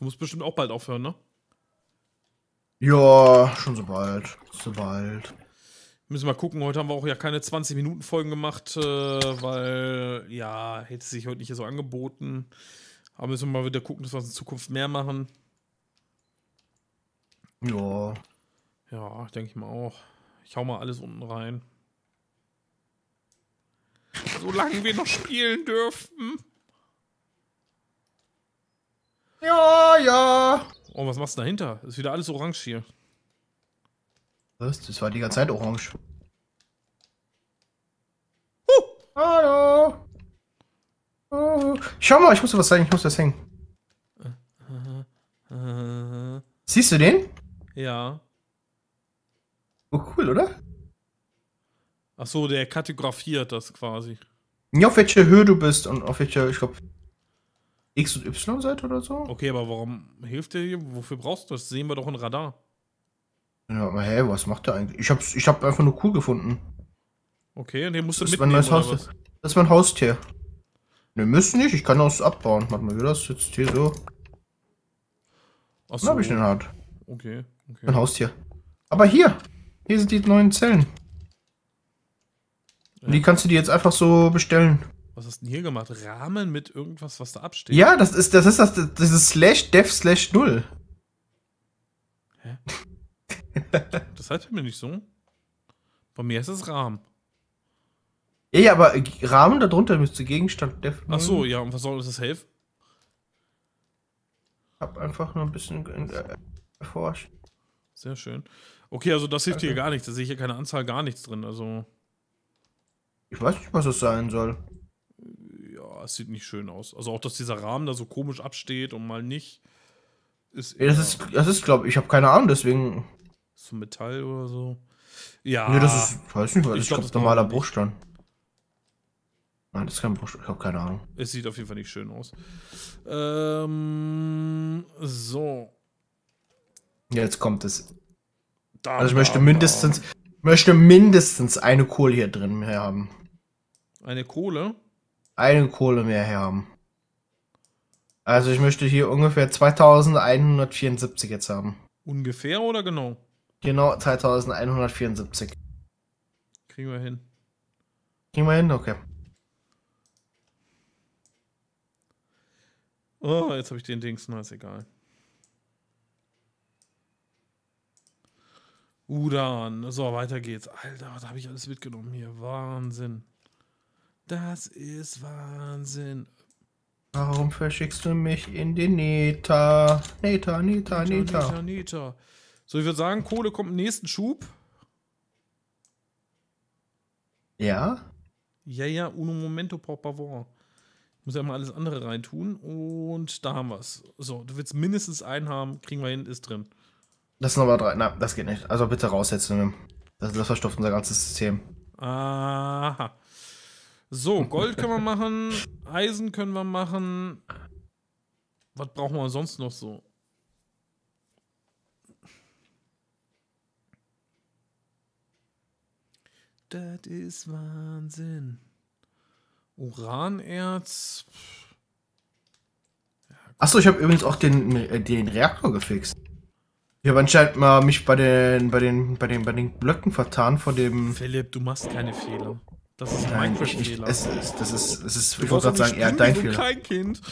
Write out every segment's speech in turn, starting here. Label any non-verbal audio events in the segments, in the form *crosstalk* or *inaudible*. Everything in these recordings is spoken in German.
Du musst bestimmt auch bald aufhören, ne? Ja, schon so bald. So bald. Müssen wir mal gucken, heute haben wir auch ja keine 20-Minuten-Folgen gemacht, äh, weil ja, hätte sich heute nicht so angeboten. Aber müssen wir mal wieder gucken, dass wir es in Zukunft mehr machen. Ja. Ja, denke ich mal auch. Ich hau mal alles unten rein. Solange wir noch spielen dürfen. Ja, ja. Oh, was machst du dahinter? Ist wieder alles orange hier. Was? Das war die ganze Zeit orange. Huh. Hallo. Uh. Schau mal, ich muss dir was zeigen, ich muss das hängen. Uh, uh, Siehst du den? Ja. Oh, cool, oder? Ach so, der kategoriert das quasi. Ja, auf welcher Höhe du bist und auf welcher, ich glaube, X- und Y-Seite oder so? Okay, aber warum hilft der hier? Wofür brauchst du das? Sehen wir doch ein Radar. Ja, aber hey, was macht der eigentlich? Ich hab's, ich hab einfach nur cool gefunden. Okay, und den musst du das mitnehmen, ist mein oder was? Das ist mein Haustier. Ne, müssen nicht, ich kann das abbauen. Warte mal, wie das jetzt hier so. Achso. Dann hab ich den halt. Okay, okay. Mein Haustier. Aber hier, hier sind die neuen Zellen. Ja. die kannst du dir jetzt einfach so bestellen. Was hast du denn hier gemacht? Rahmen mit irgendwas, was da absteht? Ja, das ist das, ist das, das ist slash dev slash null. Hä? *laughs* das heißt bei mir nicht so. Bei mir ist es Rahmen. Ja, ja, aber Rahmen darunter müsste Gegenstand dev. Ach so, ja, und was soll das helfen? Hab einfach nur ein bisschen äh, erforscht. Sehr schön. Okay, also das hilft hier gar nichts. Da sehe ich hier keine Anzahl, gar nichts drin. Also. Ich weiß nicht, was das sein soll. Ah, es sieht nicht schön aus. Also auch, dass dieser Rahmen da so komisch absteht und mal nicht. Ist das ist, das ist, glaube ich, ich habe keine Ahnung, deswegen. So Metall oder so. Ja. Nee, das ist, weiß nicht, was ich glaube, glaub, normaler Bruchstein. Nein, das ist kein Bruchstein, ich habe keine Ahnung. Es sieht auf jeden Fall nicht schön aus. Ähm, so. Jetzt kommt es. Da, also ich möchte da, mindestens, da. möchte mindestens eine Kohle hier drin haben. Eine Kohle? eine Kohle mehr haben. Also ich möchte hier ungefähr 2174 jetzt haben. Ungefähr oder genau? Genau 2174. Kriegen wir hin. Kriegen wir hin, okay. Oh, jetzt habe ich den Dings, na ist egal. Udan, so weiter geht's. Alter, was habe ich alles mitgenommen hier? Wahnsinn. Das ist Wahnsinn. Warum verschickst du mich in den Neta? Neta, Neta, Neta. Neta, Neta, So, ich würde sagen, Kohle kommt im nächsten Schub. Ja? Ja, ja, uno momento, por favor. Ich muss ja mal alles andere reintun. Und da haben wir es. So, du willst mindestens einen haben, kriegen wir hin, ist drin. Das sind aber drei. Na, das geht nicht. Also bitte raussetzen. Das, das verstopft unser ganzes System. Aha. So, Gold können wir machen, Eisen können wir machen. Was brauchen wir sonst noch so? Das ist Wahnsinn. Uranerz. Achso, ich habe übrigens auch den, äh, den Reaktor gefixt. Ich habe anscheinend mal mich bei den, bei den, bei den, bei den Blöcken vertan vor dem. Philipp, du machst keine Fehler. Das ist Nein, mein ich, ich, das ist, es ist, ich wollte gerade sagen, eher dein Fehler. Kein Kind.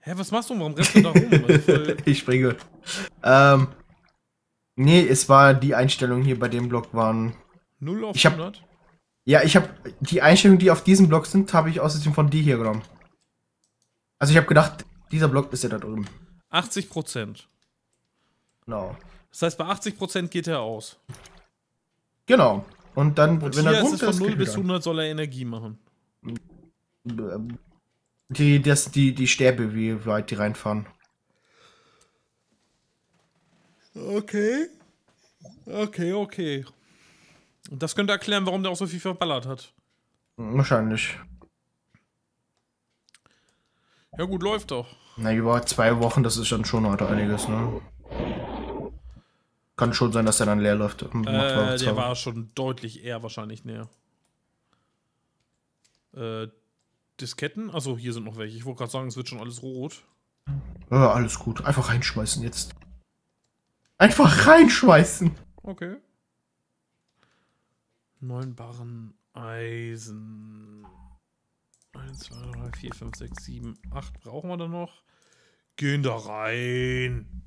Hä, was machst du? Warum rennst du da rum? *laughs* ich springe. Ähm, nee, es war die Einstellung hier bei dem Block waren. 0 auf ich hab, 100? Ja, ich habe die Einstellungen, die auf diesem Block sind, habe ich außerdem von dir hier genommen. Also ich habe gedacht, dieser Block ist ja da drüben. 80 Prozent. Genau. Das heißt, bei 80 Prozent geht er aus. Genau. Und dann, Und wenn hier er ist runter es von 0 bis 100 soll er Energie machen. Die, das, die, die Sterbe, wie weit die reinfahren. Okay. Okay, okay. Und das könnte erklären, warum der auch so viel verballert hat. Wahrscheinlich. Ja gut, läuft doch. Na, über zwei Wochen, das ist dann schon heute einiges, ne? Kann schon sein, dass er dann leer läuft. Äh, der war schon deutlich eher wahrscheinlich näher. Äh, Disketten? Achso, hier sind noch welche. Ich wollte gerade sagen, es wird schon alles rot. Ja, äh, alles gut. Einfach reinschmeißen jetzt. Einfach reinschmeißen! Okay. Neun Barren Eisen. 1, 2, 3, 4, 5, 6, 7, 8 brauchen wir dann noch. Gehen da rein.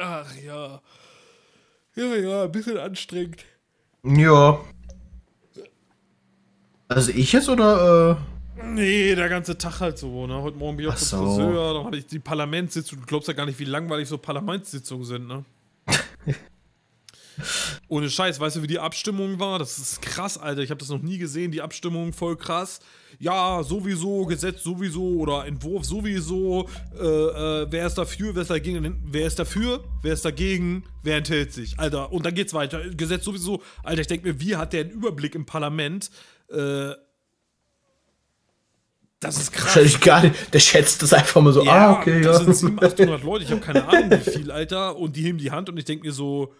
Ach ja. Ja, ja, ein bisschen anstrengend. Ja. Also ich jetzt oder? Äh? Nee, der ganze Tag halt so, ne? Heute Morgen bin ich auch zum so. Friseur, dann hatte ich die Parlamentssitzung. Du glaubst ja gar nicht, wie langweilig so Parlamentssitzungen sind, ne? *laughs* Ohne Scheiß, weißt du, wie die Abstimmung war? Das ist krass, Alter. Ich habe das noch nie gesehen. Die Abstimmung voll krass. Ja, sowieso, Gesetz sowieso oder Entwurf sowieso. Äh, äh, wer ist dafür, wer ist dagegen? Wer ist dafür, wer ist dagegen, wer enthält sich? Alter, und dann geht's weiter. Gesetz sowieso. Alter, ich denke mir, wie hat der einen Überblick im Parlament? Äh, das ist krass. Wahrscheinlich gar nicht. Der schätzt das einfach mal so. Ja, ah, okay, das ja. sind 700, 800 *laughs* Leute. Ich habe keine Ahnung, wie viel, Alter. Und die heben die Hand und ich denke mir so,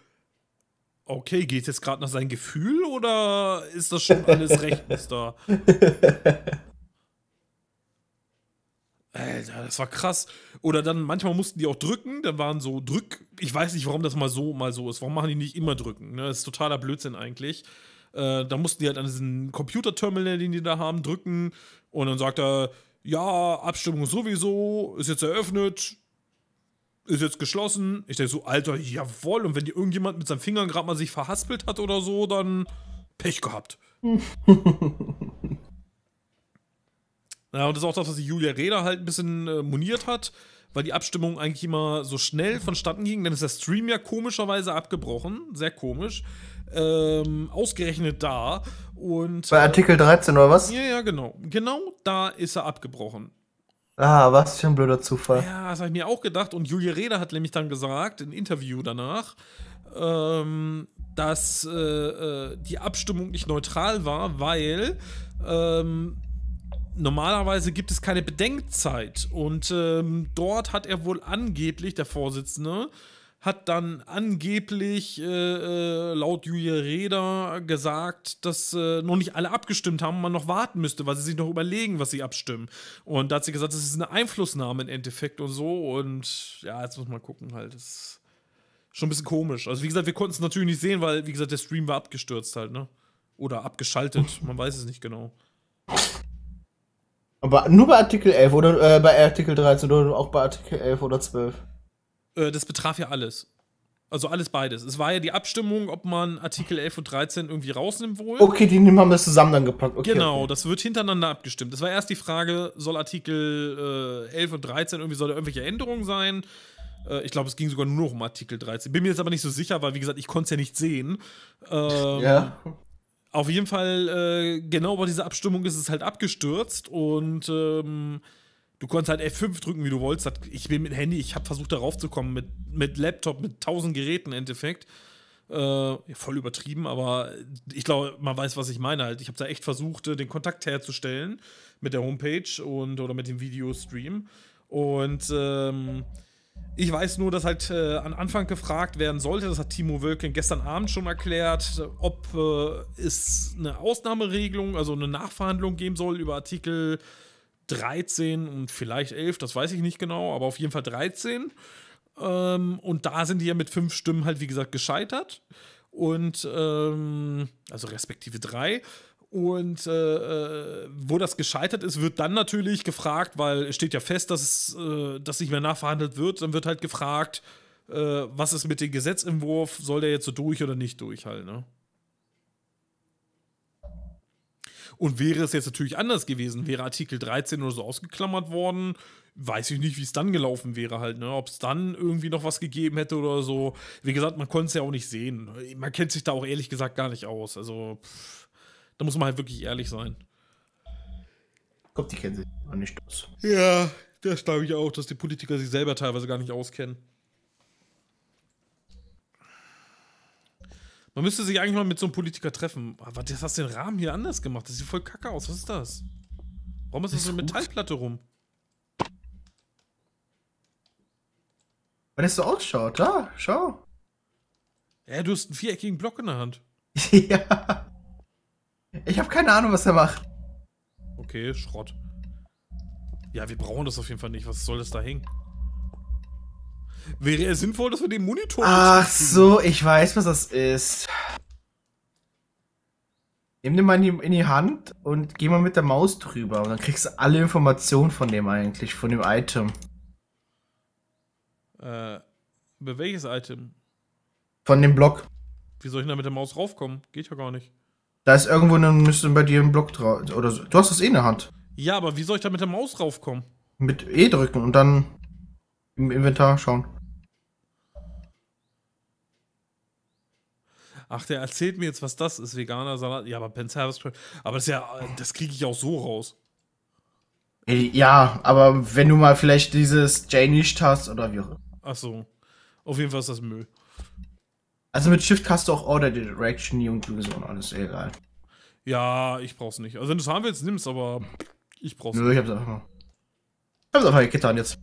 Okay, geht jetzt gerade nach seinem Gefühl oder ist das schon alles *laughs* rechtens da? Alter, das war krass. Oder dann, manchmal mussten die auch drücken, dann waren so Drück. Ich weiß nicht, warum das mal so, mal so ist. Warum machen die nicht immer drücken? Ne? Das ist totaler Blödsinn eigentlich. Äh, da mussten die halt an diesen Computerterminal, den die da haben, drücken. Und dann sagt er, ja, Abstimmung sowieso, ist jetzt eröffnet, ist jetzt geschlossen. Ich denke so, Alter, jawohl. Und wenn dir irgendjemand mit seinen Fingern gerade mal sich verhaspelt hat oder so, dann Pech gehabt. *laughs* ja, und das ist auch das, was die Julia Reda halt ein bisschen äh, moniert hat, weil die Abstimmung eigentlich immer so schnell vonstatten ging. Dann ist der Stream ja komischerweise abgebrochen. Sehr komisch. Ähm, ausgerechnet da. Und, Bei äh, Artikel 13 oder was? Ja, ja, genau. Genau da ist er abgebrochen. Ah, was für ein blöder Zufall. Ja, das habe ich mir auch gedacht. Und Julia Reda hat nämlich dann gesagt, im Interview danach, ähm, dass äh, äh, die Abstimmung nicht neutral war, weil ähm, normalerweise gibt es keine Bedenkzeit. Und ähm, dort hat er wohl angeblich, der Vorsitzende, hat dann angeblich äh, äh, laut Julia Reda gesagt, dass äh, noch nicht alle abgestimmt haben und man noch warten müsste, weil sie sich noch überlegen, was sie abstimmen. Und da hat sie gesagt, das ist eine Einflussnahme im Endeffekt und so. Und ja, jetzt muss man gucken, halt. Das ist schon ein bisschen komisch. Also, wie gesagt, wir konnten es natürlich nicht sehen, weil, wie gesagt, der Stream war abgestürzt halt, ne? Oder abgeschaltet. Man weiß es nicht genau. Aber nur bei Artikel 11 oder äh, bei Artikel 13 oder auch bei Artikel 11 oder 12. Äh, das betraf ja alles. Also alles beides. Es war ja die Abstimmung, ob man Artikel 11 und 13 irgendwie rausnimmt wohl. Okay, die haben das zusammen dann gepackt. Okay, genau, okay. das wird hintereinander abgestimmt. Es war erst die Frage, soll Artikel äh, 11 und 13 irgendwie, soll da irgendwelche Änderungen sein? Äh, ich glaube, es ging sogar nur noch um Artikel 13. Bin mir jetzt aber nicht so sicher, weil wie gesagt, ich konnte es ja nicht sehen. Ähm, ja. Auf jeden Fall, äh, genau bei dieser Abstimmung ist es halt abgestürzt und ähm, Du konntest halt F5 drücken, wie du wolltest. Ich bin mit Handy, ich habe versucht, darauf zu kommen, mit, mit Laptop, mit tausend Geräten im Endeffekt. Äh, voll übertrieben, aber ich glaube, man weiß, was ich meine. Halt. Ich habe da echt versucht, äh, den Kontakt herzustellen mit der Homepage und oder mit dem Videostream. Und ähm, ich weiß nur, dass halt äh, am Anfang gefragt werden sollte, das hat Timo Wölken gestern Abend schon erklärt, ob äh, es eine Ausnahmeregelung, also eine Nachverhandlung geben soll über Artikel 13 und vielleicht 11, das weiß ich nicht genau, aber auf jeden Fall 13. Ähm, und da sind die ja mit fünf Stimmen halt, wie gesagt, gescheitert. Und ähm, also respektive drei. Und äh, äh, wo das gescheitert ist, wird dann natürlich gefragt, weil es steht ja fest, dass es äh, dass nicht mehr nachverhandelt wird. Dann wird halt gefragt, äh, was ist mit dem Gesetzentwurf, soll der jetzt so durch oder nicht durch halt, ne? Und wäre es jetzt natürlich anders gewesen, wäre Artikel 13 oder so ausgeklammert worden, weiß ich nicht, wie es dann gelaufen wäre halt, ne? Ob es dann irgendwie noch was gegeben hätte oder so. Wie gesagt, man konnte es ja auch nicht sehen. Man kennt sich da auch ehrlich gesagt gar nicht aus. Also, pff, da muss man halt wirklich ehrlich sein. Kommt, die kennen sich auch nicht aus. Ja, das glaube ich auch, dass die Politiker sich selber teilweise gar nicht auskennen. Man müsste sich eigentlich mal mit so einem Politiker treffen. Aber das hast den Rahmen hier anders gemacht. Das sieht voll kacke aus. Was ist das? Warum ist das, das so eine Metallplatte rum? Weil das so ausschaut, da, schau. Ja, du hast einen viereckigen Block in der Hand. *laughs* ja. Ich habe keine Ahnung, was er macht. Okay, Schrott. Ja, wir brauchen das auf jeden Fall nicht. Was soll das da hängen? wäre es sinnvoll, dass wir den Monitor. Ach so, ich weiß, was das ist. Nimm den mal in die, Hand und geh mal mit der Maus drüber und dann kriegst du alle Informationen von dem eigentlich, von dem Item. Äh, über welches Item? Von dem Block. Wie soll ich denn da mit der Maus raufkommen? Geht ja gar nicht. Da ist irgendwo, ein müsste bei dir ein Block drauf. Oder so. Du hast das eh in der Hand. Ja, aber wie soll ich da mit der Maus raufkommen? Mit E drücken und dann im Inventar schauen. ach, der erzählt mir jetzt, was das ist, veganer Salat. Ja, aber Ben Service aber das ist ja, das kriege ich auch so raus. Ja, aber wenn du mal vielleicht dieses Janish hast oder wie auch immer. Ach so. Auf jeden Fall ist das Müll. Also mit Shift kannst du auch Order Direction und sowieso und alles egal. Ja, ich brauch's nicht. Also wenn du es haben willst, nimm's, aber ich brauch's Nö, nicht. Ich hab's einfach. Ich hab's einfach getan jetzt.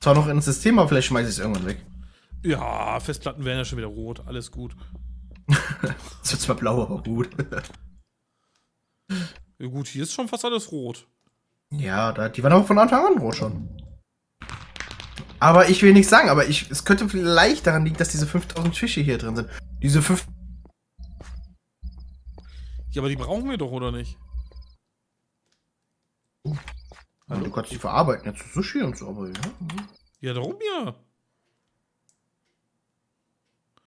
Zwar noch ins System, aber vielleicht schmeiß ich's irgendwann weg. Ja, Festplatten werden ja schon wieder rot. Alles gut. *laughs* das wird zwar blau, aber gut. ja, gut, hier ist schon fast alles rot. Ja, da, die waren auch von Anfang an rot schon. Aber ich will nichts sagen, aber ich, es könnte vielleicht daran liegen, dass diese 5000 Fische hier drin sind. Diese 5. Ja, aber die brauchen wir doch, oder nicht? Uh, also, du kannst die verarbeiten, ja, zu Sushi und so, aber ja. Hm. Ja, darum ja.